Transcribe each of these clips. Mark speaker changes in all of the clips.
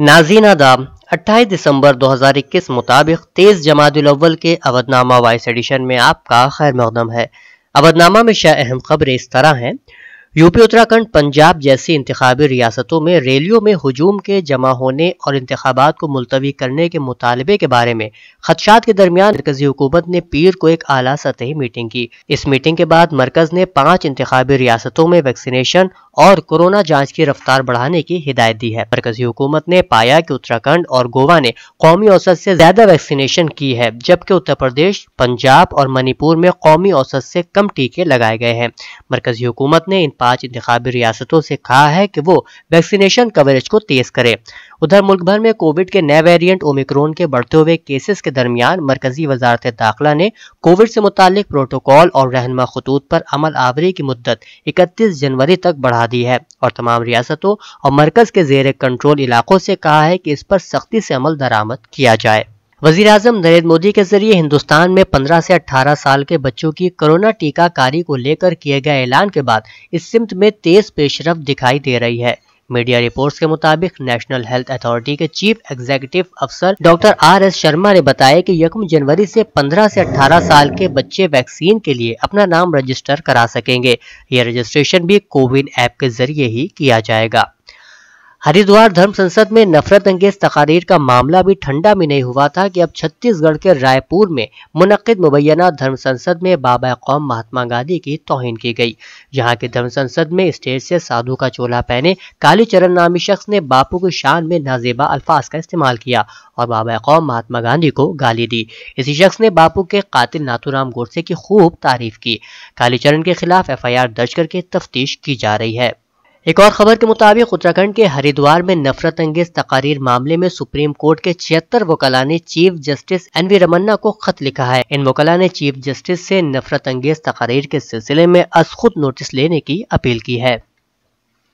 Speaker 1: नाजीन आदाब अट्ठाईस दिसंबर 2021 मुताबिक तेज अव्वल के अवधनामा वाइस एडिशन में आपका खैर मकदम है अवधनामा में शह अहम खबरें इस तरह हैं यूपी उत्तराखंड पंजाब जैसी इंतबी रियासतों में रैलियों में हजूम के जमा होने और इंतबात को मुलतवी करने के मुतालबे के बारे में खदशात के दरमियान मरकजी हुकूमत ने पीर को एक अला सतही मीटिंग की इस मीटिंग के बाद मरकज ने पाँच इंतबी रियासतों में वैक्सीनेशन और कोरोना जांच की रफ्तार बढ़ाने की हिदायत दी है मरकजी हुकूमत ने पाया कि उत्तराखंड और गोवा ने कौमी औसत से ज्यादा वैक्सीनेशन की है जबकि उत्तर प्रदेश पंजाब और मणिपुर में कौमी औसत से कम टीके लगाए गए हैं मरकजी हुकूमत ने इन पांच इंतबी रियासतों से कहा है कि वो वैक्सीनेशन कवरेज को तेज करे उधर मुल्क भर में कोविड के नए वेरिएंट ओमिक्रोन के बढ़ते हुए केसेस के दरमियान मरकजी वजारत दाखिला ने कोविड से मुतल प्रोटोकॉल और रहनमा खतूत पर अमल आवरी की मुद्दत इकतीस जनवरी तक बढ़ा दी है और तमाम रियासतों और मरकज के जेर कंट्रोल इलाकों से कहा है कि इस पर सख्ती से अमल दरामद किया जाए वजीर अजम नरेंद्र मोदी के जरिए हिंदुस्तान में 15 से 18 साल के बच्चों की कोरोना टीकाकारी को लेकर किए गए ऐलान के बाद इस सिमत में तेज पेशरफ दिखाई दे रही है मीडिया रिपोर्ट्स के मुताबिक नेशनल हेल्थ अथॉरिटी के चीफ एग्जीक्यूटिव अफसर डॉक्टर आर एस शर्मा ने बताया कि यकम जनवरी से 15 से 18 साल के बच्चे वैक्सीन के लिए अपना नाम रजिस्टर करा सकेंगे यह रजिस्ट्रेशन भी कोविन ऐप के जरिए ही किया जाएगा हरिद्वार धर्म संसद में नफरत अंगेज तकारीर का मामला भी ठंडा भी नहीं हुआ था कि अब छत्तीसगढ़ के रायपुर में मुनद मुबैना धर्म संसद में बाबा कौम महात्मा गांधी की तोहन की गई यहां के धर्म संसद में स्टेज से साधु का चोला पहने काली चरण नामी शख्स ने बापू की शान में नाजेबा अल्फाज का इस्तेमाल किया और बाबा कौम महात्मा गांधी को गाली दी इसी शख्स ने बापू के कातिल नाथुराम गोडसे की खूब तारीफ की कालीचरण के खिलाफ एफ आई आर दर्ज करके तफ्तीश की जा रही है एक और खबर के मुताबिक उत्तराखंड के हरिद्वार में नफरत अंगेज तकारीर मामले में सुप्रीम कोर्ट के छिहत्तर वकला ने chief justice N V Ramana को खत लिखा है इन वकला ने चीफ जस्टिस से नफरत अंगेज तकारीर के सिलसिले में अस खुद नोटिस लेने की अपील की है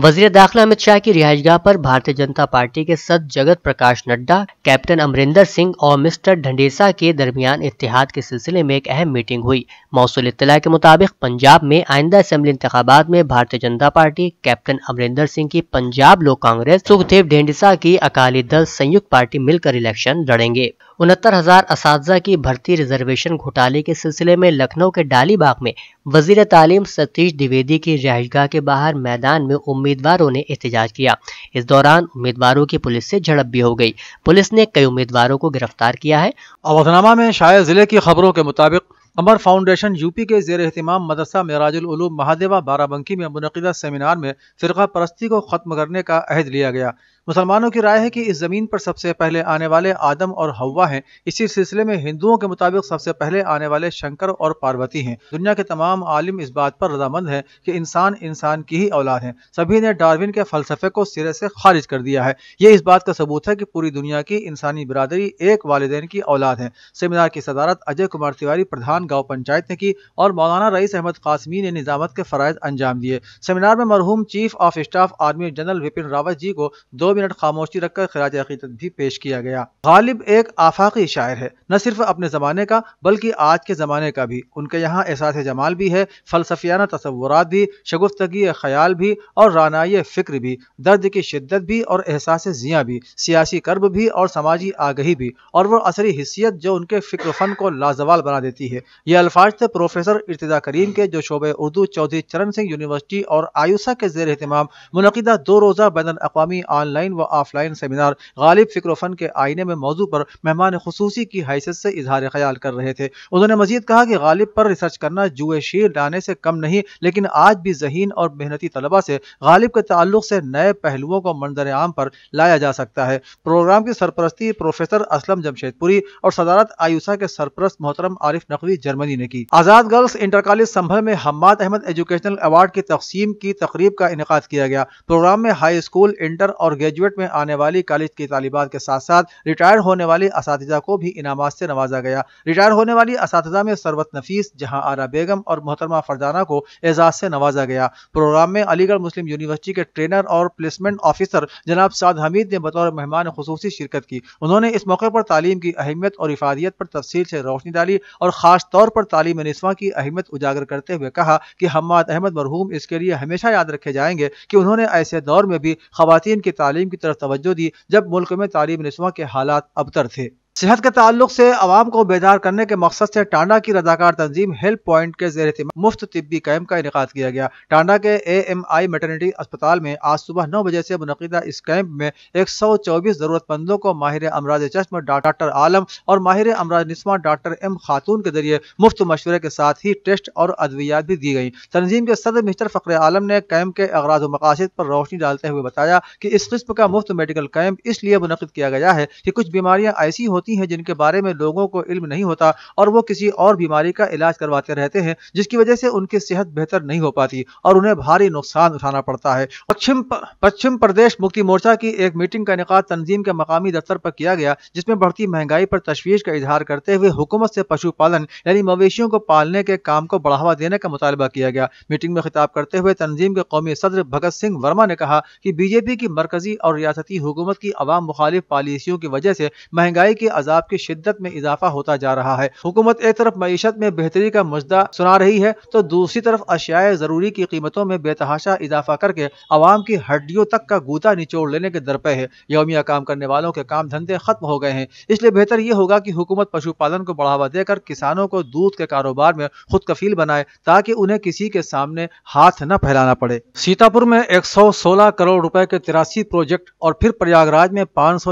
Speaker 1: वजीर दाखिला अमित शाह की रिहाइशगाह पर भारतीय जनता पार्टी के सद जगत प्रकाश नड्डा कैप्टन अमरिंदर सिंह और मिस्टर ढंडेसा के दरमियान इतिहाद के सिलसिले में एक अहम मीटिंग हुई मौसू इतला के मुताबिक पंजाब में आइंदा असम्बली इंतबात में भारतीय जनता पार्टी कैप्टन अमरिंदर सिंह की पंजाब लोक कांग्रेस सुखदेव ढेंडिसा की अकाली दल संयुक्त पार्टी मिलकर इलेक्शन लड़ेंगे उनहत्तर हजार इस की भर्ती रिजर्वेशन घोटाले के सिलसिले में लखनऊ के डालीबाग में वजीर तालीम सतीश द्विवेदी की रिहाइशगाह के बाहर मैदान में उम्मीदवारों ने एहतजाज किया इस दौरान उम्मीदवारों की पुलिस से झड़प भी हो गई पुलिस ने कई उम्मीदवारों को गिरफ्तार किया है अवधनामा में शायद जिले की खबरों के मुताबिक अमर
Speaker 2: फाउंडेशन यूपी के जेर अहतमाम मदरसा मराजुलूम महादेवा बाराबंकी में मुनदा सेमिनार में फ़िरका परस्ती को ख़त्म करने का अहद लिया गया मुसलमानों की राय है कि इस ज़मीन पर सबसे पहले आने वाले आदम और हवा हैं इसी सिलसिले में हिंदुओं के मुताबिक सबसे पहले आने वाले शंकर और पार्वती हैं दुनिया के तमाम आलिम इस बात पर रजामंद है कि इंसान इंसान की ही औलाद है सभी ने डार्विन के फलसफे को सिरे से खारिज कर दिया है ये इस बात का सबूत है कि पूरी दुनिया की इंसानी बरदरी एक वालदेन की औलाद है सेमिनार की सदारत अजय कुमार तिवारी प्रधान गाँव पंचायत ने की और मौलाना रईस अहमद कासमी ने निजामत के फ़रज़ अंजाम दिए सेमिनार में मरहूम chief of staff army general Bipin Rawat ji को दो मिनट खामोशी रखकर खराज अकीदत भी पेश किया गया गालिब एक आफाकी शायर है न सिर्फ अपने ज़माने का बल्कि आज के ज़माने का भी उनके यहाँ एहसास जमाल भी है फलसफियाना तस्वुरा भी शगुफ्तगी ख्याल भी और रानाई फ़िक्र भी दर्द की शिद्दत भी और एहसास जिया भी सियासी कर्ब भी और समाजी आगही भी और वह असरी हिस्सियत जो उनके फ़िक्र फन को लाजवाल बना देती है ये अल्फाज थे प्रोफेसर इर्तदा करीम के जो शोबे उर्दू चौधरी चरण सिंह यूनिवर्सिटी और आयुषा के जेर अहतमाम मुनदा दो रोज़ा बैन अवी ऑनलाइन ऑनलाइन व ऑफलाइन सेमिनार गालिब फिक्र फन के आईने में मौजू पर मेहमान खसूसी की हैसियत से इजहार ख्याल कर रहे थे उन्होंने मजीद कहा कि गालिब पर रिसर्च करना जुए शीर लाने से कम नहीं लेकिन आज भी जहीन और मेहनती तलबा से गालिब के ताल्लुक से नए पहलुओं को मंजर आम पर लाया जा सकता है प्रोग्राम की सरपरस्ती प्रोफेसर असलम जमशेदपुरी और सदारत आयुषा के सरपरस्त मोहतरम आरिफ नकवी जर्मनी ने की Azad girls inter college Sambhal में हम्माद अहमद एजुकेशनल अवार्ड की तकसीम की तकरीब का इनका किया गया प्रोग्राम में हाई स्कूल इंटर और ग्रेजुएट ग्रेजुएट में आने वाली कॉलेज की तालिबात के साथ साथ रिटायर होने वाली इस को भी इनाम से नवाजा गया रिटायर होने वाली इस में सरवत नफीस जहाँ आरा बेगम और मोहतरमा फरजाना को एजाज से नवाजा गया प्रोग्राम में अलीगढ़ मुस्लिम यूनिवर्सिटी के ट्रेनर और प्लेसमेंट ऑफिसर जनाब साद हमीद ने बतौर मेहमान खसूसी शिरकत की उन्होंने इस मौके पर तालीम की अहमियत और इफादियत पर तफसील से रोशनी डाली और ख़ास तौर पर तालीम नस्वा की अहमियत उजागर करते हुए कहा कि हम्माद अहमद मरहूम इसके लिए हमेशा याद रखे जाएंगे कि उन्होंने ऐसे दौर में भी खुवान की तालीम तालीम की तरफ तवज्जो दी जब मुल्क में तालीम रसवा के हालात अबतर थे सेहत के ताल्लुक से आवाम को बेदार करने के मकसद से टांडा की रजाकार तंजीम हेल्प पॉइंट के जेर मुफ्त तबी कैम्प का इनका किया गया टांडा के ए एम आई मेटर्निटी अस्पताल में आज सुबह नौ बजे से मुनदा इस कैंप में एक सौ चौबीस जरूरतमंदों को माहिर अमराज चश्म डॉक्टर आलम और माहिर अमराज निस्मा डॉक्टर एम खातून के जरिए मुफ्त मशवरे के साथ ही टेस्ट और अद्वियात भी दी गई तंजीम के सदर मिस्टर फकर आलम ने कैंप के अगराज मकासद पर रोशनी डालते हुए बताया कि इस किस्म का मुफ्त मेडिकल कैंप इसलिए मुनद किया गया है कि कुछ बीमारियाँ ऐसी होती ऐसी हैं जिनके बारे में लोगों को इल्म नहीं होता और वो किसी और बीमारी का इलाज करवाते रहते हैं जिसकी वजह से उनकी सेहत बेहतर नहीं हो पाती और उन्हें भारी नुकसान उठाना पड़ता है पश्चिम पश्चिम प्रदेश मुक्ति मोर्चा की एक मीटिंग का इनका तंजीम के मकामी दफ्तर पर किया गया जिसमें बढ़ती महंगाई पर तशवीश का इजहार करते हुए हुकूमत से पशुपालन यानी मवेशियों को पालने के काम को बढ़ावा देने का मुतालबा किया गया मीटिंग में खिताब करते हुए तंजीम के कौमी सदर भगत सिंह वर्मा ने कहा कि बीजेपी की मरकजी और रियासती हुकूमत की अवाम मुखालिफ पॉलिसियों की वजह से महंगाई की अजाब की शिद्दत में इजाफा होता जा रहा है हुकूमत एक तरफ मीशत में बेहतरी का मजदा सुना रही है तो दूसरी तरफ अशियाए जरूरी की कीमतों में बेतहाशा इजाफा करके आवाम की हड्डियों तक का गूता निचोड़ लेने के दर पे है यौमिया काम करने वालों के काम धंधे खत्म हो गए हैं इसलिए बेहतर ये होगा की हुकूमत पशुपालन को बढ़ावा देकर किसानों को दूध के कारोबार में खुद कफील बनाए ताकि उन्हें किसी के सामने हाथ न फैलाना पड़े सीतापुर में सोलह करोड़ रुपए के तिरासी प्रोजेक्ट और फिर प्रयागराज में पाँच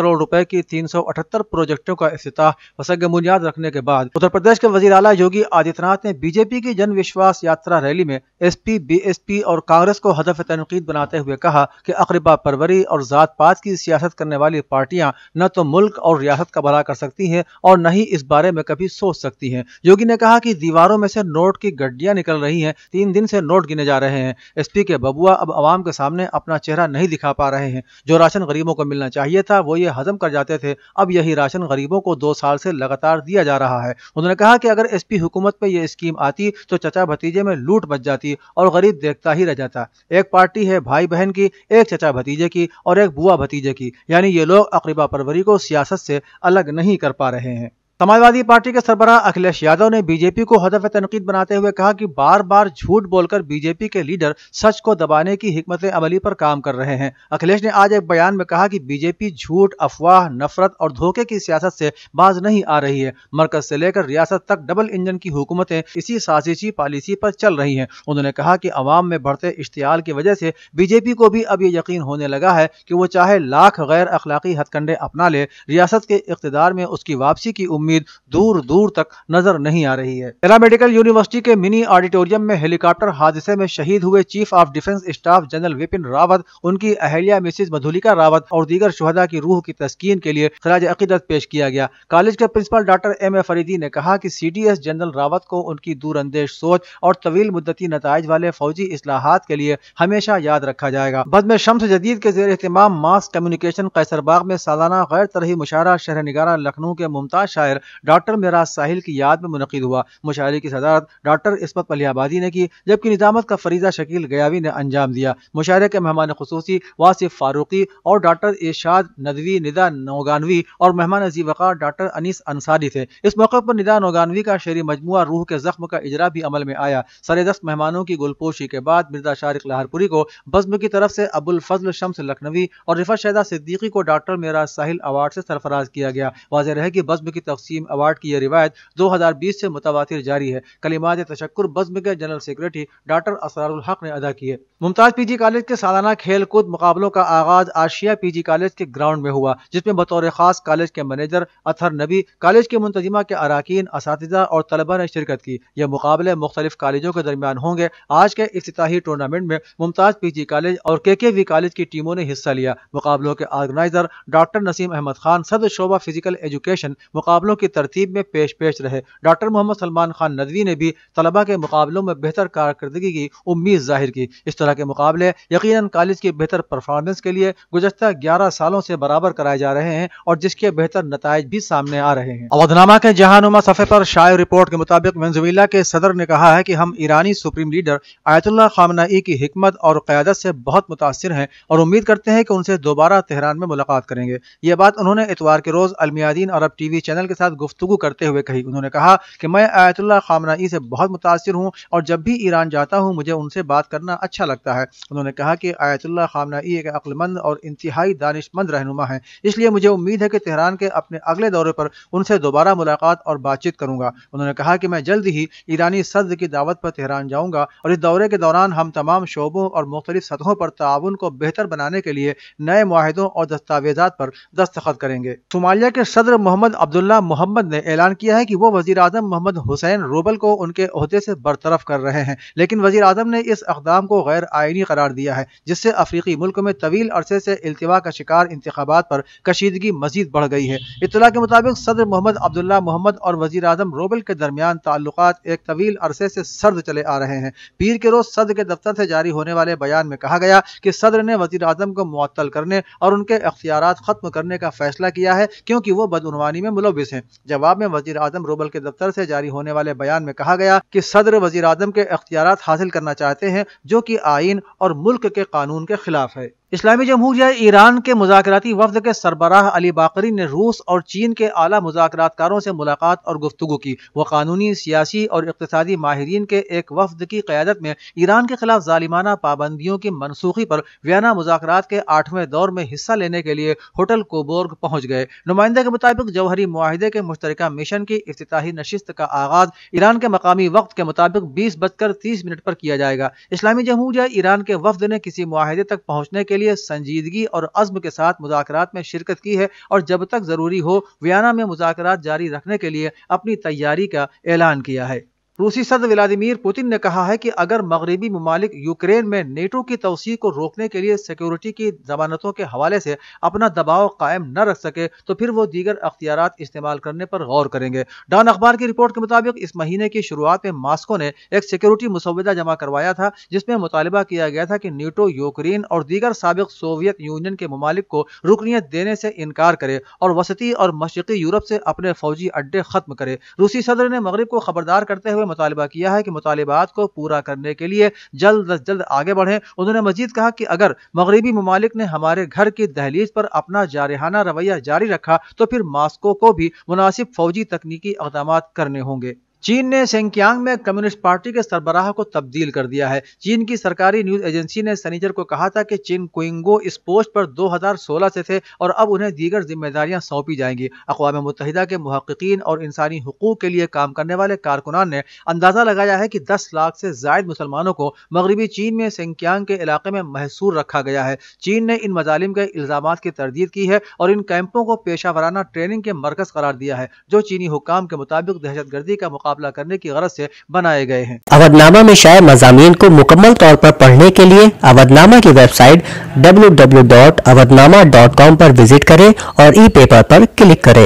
Speaker 2: करोड़ रुपए की अठहत्तर प्रोजेक्टों का अफ्ताह वसग बुनियाद रखने के बाद उत्तर प्रदेश के वजी अला योगी आदित्यनाथ ने बीजेपी की जन विश्वास यात्रा रैली में S P B S P और कांग्रेस को हदफ तनकीद बनाते हुए कहा कि अकरबा परवरी और ज़ात पात की सियासत करने वाली पार्टियाँ न तो मुल्क और रियासत का भला कर सकती है और न ही इस बारे में कभी सोच सकती है योगी ने कहा की दीवारों में से नोट की गड्डियाँ निकल रही है तीन दिन से नोट गिने जा रहे हैं एस पी के बबुआ अब आवाम के सामने अपना चेहरा नहीं दिखा पा रहे हैं जो राशन गरीबों को मिलना चाहिए था वो ये हजम कर जाते थे अब यही ये राशन गरीबों को दो साल से लगातार दिया जा रहा है उन्होंने कहा कि अगर एसपी हुकूमत पे ये स्कीम आती तो चचा भतीजे में लूट बच जाती और गरीब देखता ही रह जाता एक पार्टी है भाई बहन की एक चचा भतीजे की और एक बुआ भतीजे की यानी ये लोग अकरीबा परवरी को सियासत से अलग नहीं कर पा रहे हैं समाजवादी पार्टी के सरबराह अखिलेश यादव ने बीजेपी को हदफ तनकीद बनाते हुए कहा कि बार बार झूठ बोलकर बीजेपी के लीडर सच को दबाने की हमत अमली पर काम कर रहे हैं अखिलेश ने आज एक बयान में कहा कि बीजेपी झूठ अफवाह नफरत और धोखे की सियासत से बाज नहीं आ रही है मरकज से लेकर रियासत तक डबल इंजन की हुकूमतें इसी साजिशी पॉलिसी पर चल रही है उन्होंने कहा की अवाम में बढ़ते इश्तियाल की वजह से बीजेपी को भी अब ये यकीन होने लगा है की वो चाहे लाख गैर अखलाकी हथकंडे अपना ले रियासत के इकतदार में उसकी वापसी की उम्मीद उम्मीद दूर दूर तक नजर नहीं आ रही है जिला मेडिकल यूनिवर्सिटी के मिनी ऑडिटोरियम में हेलीकॉप्टर हादसे में शहीद हुए chief of defence staff general Bipin Rawat उनकी अहल्या मिसिज मधुलिका रावत और दीगर शुहदा की रूह की तस्कीन के लिए खराज अकीदत पेश किया गया कॉलेज के principal doctor M A Faridi ने कहा डी एस जनरल रावत को उनकी दूरअंदेश सोच और तवील मुद्दती नतज वाले फौजी असलाहत के लिए हमेशा याद रखा जाएगा बद में शम्स जदीद के जेर अहतमाम मास कम्युनिकेशन कैसरबाग में सालाना गैर तरही मुशारा शहर निगारा लखनऊ के मुमताज शायर शायर डॉक्टर मेराज साहिल की याद में मुनद हुआ मुशायरे की सदारत डॉक्टर इसमत पलियाबादी ने की जबकि निजामत का फरीजा शकील गयावी ने अंजाम दिया मुशायरे के मेहमान खसूसी वासिफ फारूकी और डॉक्टर इर्शाद नदवी निदा नौगानवी और मेहमान अजी वक़ार डॉक्टर अनीस अंसारी थे इस मौके पर निदा नौगानवी का शेरी मजमू रूह के जख्म का इजरा भी अमल में आया सरे दस्त मेहमानों की गुलपोशी के बाद मिर्जा शारिक लाहरपुरी को बज्म की तरफ से अबुल फजल शम्स लखनवी और रिफत शहदा सिद्दीकी को डॉक्टर मेराज साहिल अवार्ड से सरफराज किया गया वाजह रहे कि बज्म की तफस तकसीम अवार्ड की यह रिवायत 2020 से मुतवातिर जारी है कलिमात तशक्र बज्म के जनरल सेक्रेटरी डॉक्टर असरारुल हक ने अदा किए मुमताज पीजी कॉलेज के सालाना खेल कूद मुकाबलों का आगाज आशिया पीजी कॉलेज के ग्राउंड में हुआ जिसमें बतौर खास कॉलेज के मैनेजर अथर नबी कॉलेज के मुंतजिमा के अरकान इस और तलबा ने शिरकत की यह मुकाबले मुख्तलिफ कॉलेजों के दरमियान होंगे आज के अफ्ताही टूर्नामेंट में मुमताज पीजी कॉलेज और के के वी कॉलेज की टीमों ने हिस्सा लिया मुकाबलों के ऑर्गेनाइजर डॉक्टर नसीम अहमद खान सदर शोभा फिजिकल एजुकेशन मुकाबलों मुकाबलों की तरतीब में पेश पेश रहे डॉक्टर मोहम्मद सलमान खान नदवी ने भी तलबा के मुकाबलों में बेहतर कारकर्दगी की उम्मीद जाहिर की इस तरह के मुकाबले यकीन कॉलेज की बेहतर परफॉर्मेंस के लिए गुजशत ग्यारह सालों से बराबर कराए जा रहे हैं और जिसके बेहतर नतज भी सामने आ रहे हैं अवधनामा के जहानुमा सफ़े पर शायर रिपोर्ट के मुताबिक वेंजुविला के सदर ने कहा है कि हम ईरानी सुप्रीम लीडर आयतुल्ला खामनाई की हमत और क्यादत से बहुत मुतासर हैं और उम्मीद करते हैं कि उनसे दोबारा तेहरान में मुलाकात करेंगे ये बात उन्होंने इतवार के रोज़ Al Mayadeen Arab T V channel के साथ साथ गुफ्तु करते हुए कही उन्होंने कहा कि मैं आयतुल्ला खामनाई से बहुत मुतासर हूँ और जब भी ईरान जाता हूँ मुझे उनसे बात करना अच्छा लगता है उन्होंने कहा कि आयतुल्ला खामनाई एक अक्लमंद और इंतहाई दानिशमंद रहनुमा है इसलिए मुझे उम्मीद है कि तेहरान के अपने अगले दौरे पर उनसे दोबारा मुलाकात और बातचीत करूंगा उन्होंने कहा कि मैं जल्द ही ईरानी सद की दावत पर तेहरान जाऊंगा और इस दौरे के दौरान हम तमाम शोबों और मुख्तलिफ सतहों पर ताउन को बेहतर बनाने के लिए नए माहों और दस्तावेजा पर दस्तखत करेंगे सोमालिया के सदर मोहम्मद अब्दुल्ला मोहम्मद ने ऐलान किया है कि वो वजीर अजम मोहम्मद हुसैन रोबल को उनके अहदे से बरतरफ कर रहे हैं लेकिन वजीर अजम ने इस अकदाम को गैर आइनी करार दिया है जिससे अफ्रीकी मुल्क में तवील अरसे से अल्तवा का शिकार इंतबात पर कशीदगी मजीद बढ़ गई है इतला के मुताबिक सदर मोहम्मद अब्दुल्ला मोहम्मद और वजीर अजम रोबल के दरमियान ताल्लुक एक तवील अरसे से सर्द चले आ रहे हैं पीर के रोज सदर के दफ्तर से जारी होने वाले बयान में कहा गया कि सदर ने वजीर अजम को मअतल करने और उनके अख्तियार खत्म करने का फैसला किया है क्योंकि वो बदनवानी में मुलविस हैं जवाब में वजीर आजम रूबल के दफ्तर से जारी होने वाले बयान में कहा गया कि सदर वजीर आजम के अख्तियार हासिल करना चाहते हैं जो कि आइन और मुल्क के कानून के खिलाफ है इस्लामी जमहूरिया ईरान के मुजाकती वफद के सरबराह अली बाकरी ने रूस और चीन के आला मुजाकों से मुलाकात और गुफ्तु की वह कानूनी सियासी और इकतदी माहरीन के एक वफद की क्यादत में ईरान के खिलाफ जालिमाना पाबंदियों की मनसूखी पर वियना मुजात के आठवें दौर में हिस्सा लेने के लिए होटल कोबोर्ग पहुंच गए नुमाइंदे के मुताबिक जौहरी माहदे के मुश्तरक मिशन की अफ्ताही नशस्त का आगाज ईरान के मकामी वक्त के मुताबिक बीस बजकर तीस मिनट पर किया जाएगा इस्लामी जमहूरिया ईरान के वफद ने किसी माहदे तक पहुँचने के लिए लिए संजीदगी और अज़म के साथ मुजाकर में शिरकत की है और जब तक ज़रूरी हो वियाना में मुजाकर जारी रखने के लिए अपनी तैयारी का ऐलान किया है रूसी सदर व्लादिमिर पुतिन ने कहा है कि अगर मगरबी ममालिक यूक्रेन में नेटो की तोसी को रोकने के लिए सिक्योरिटी की जमानतों के हवाले से अपना दबाव कायम न रख सके तो फिर वो दीगर अख्तियार इस्तेमाल करने पर गौर करेंगे डॉन अखबार की रिपोर्ट के मुताबिक इस महीने की शुरुआत में मास्को ने एक सिक्योरिटी मुसविदा जमा करवाया था जिसमें मुतालबा किया गया था कि नेटो यूक्रेन और दीगर सबक सोवियत यूनियन के ममालिक को रुकनीत देने से इनकार करे और वसती और मशरकी यूरोप से अपने फौजी अड्डे खत्म करे रूसी सदर ने मगरब को खबरदार करते हुए हुए मुतालबा किया है कि मुतालबात को पूरा करने के लिए जल्द अज जल्द आगे बढ़ें उन्होंने मजीद कहा कि अगर मगरबी ममालिक ने हमारे घर की दहलीज पर अपना जारहाना रवैया जारी रखा तो फिर मास्को को भी मुनासिब फौजी तकनीकी इकदाम करने होंगे चीन ने सेंकियांग में कम्युनिस्ट पार्टी के सरबराह को तब्दील कर दिया है चीन की सरकारी न्यूज एजेंसी ने सनीचर को कहा था कि चीन कुंगो इस पोस्ट पर 2016 से थे और अब उन्हें दीगर जिम्मेदारियां सौंपी जाएंगी अकवा मुतहदा के महक्कीन और इंसानी हकूक के लिए काम करने वाले कारकुनान ने अंदाजा लगाया है कि दस लाख से जायद मुसलमानों को मगरबी चीन में सेंकियांग के इलाके में महसूर रखा गया है चीन ने इन मजालिम के इल्जाम की तरदीद की है और इन कैंपों को पेशा वराना ट्रेनिंग के मरकज करार दिया है जो चीनी हुकाम के मुताबिक दहशत का मुकाबला मुकाबला करने की गरज से बनाए गए हैं
Speaker 1: अवधनामा में शायद मजामी को मुकम्मल तौर पर पढ़ने के लिए अवधनामा की website W W dot Avadhnama dot com आरोप विजिट करें और ई पेपर पर
Speaker 2: क्लिक करें